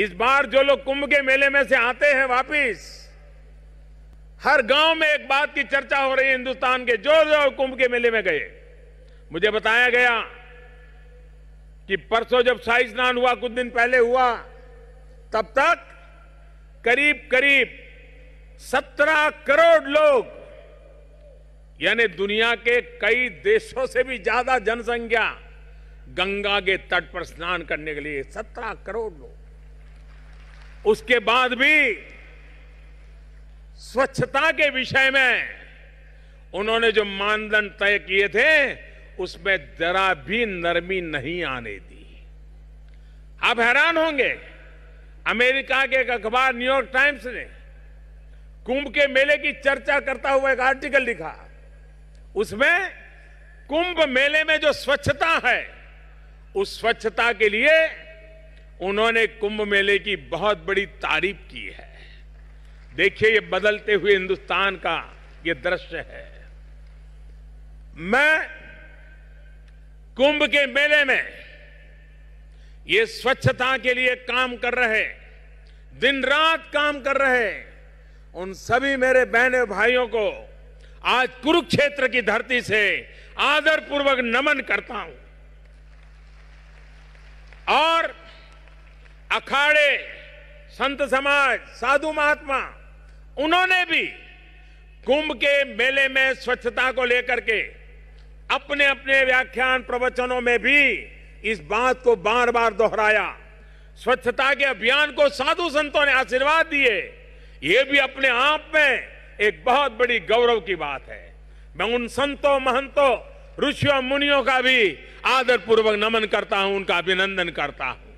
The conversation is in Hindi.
इस बार जो लोग कुंभ के मेले में से आते हैं वापिस हर गांव में एक बात की चर्चा हो रही है हिंदुस्तान के जो जो कुंभ के मेले में गए मुझे बताया गया कि परसों जब शाही स्नान हुआ कुछ दिन पहले हुआ तब तक करीब करीब 17 करोड़ लोग यानी दुनिया के कई देशों से भी ज्यादा जनसंख्या गंगा के तट पर स्नान करने के लिए 17 करोड़ लोग उसके बाद भी स्वच्छता के विषय में उन्होंने जो मानदंड तय किए थे उसमें जरा भी नरमी नहीं आने दी आप हैरान होंगे अमेरिका के एक अखबार न्यूयॉर्क टाइम्स ने कुंभ के मेले की चर्चा करता हुआ एक आर्टिकल लिखा उसमें कुंभ मेले में जो स्वच्छता है उस स्वच्छता के लिए उन्होंने कुंभ मेले की बहुत बड़ी तारीफ की है देखिए ये बदलते हुए हिंदुस्तान का ये दृश्य है मैं कुंभ के मेले में ये स्वच्छता के लिए काम कर रहे दिन रात काम कर रहे उन सभी मेरे बहने भाइयों को आज कुरुक्षेत्र की धरती से आदरपूर्वक नमन करता हूं और अखाड़े संत समाज साधु महात्मा उन्होंने भी कुंभ के मेले में स्वच्छता को लेकर के अपने अपने व्याख्यान प्रवचनों में भी इस बात को बार बार दोहराया स्वच्छता के अभियान को साधु संतों ने आशीर्वाद दिए ये भी अपने आप में एक बहुत बड़ी गौरव की बात है मैं उन संतों महंतों ऋषियों मुनियों का भी आदर पूर्वक नमन करता हूं उनका अभिनंदन करता हूं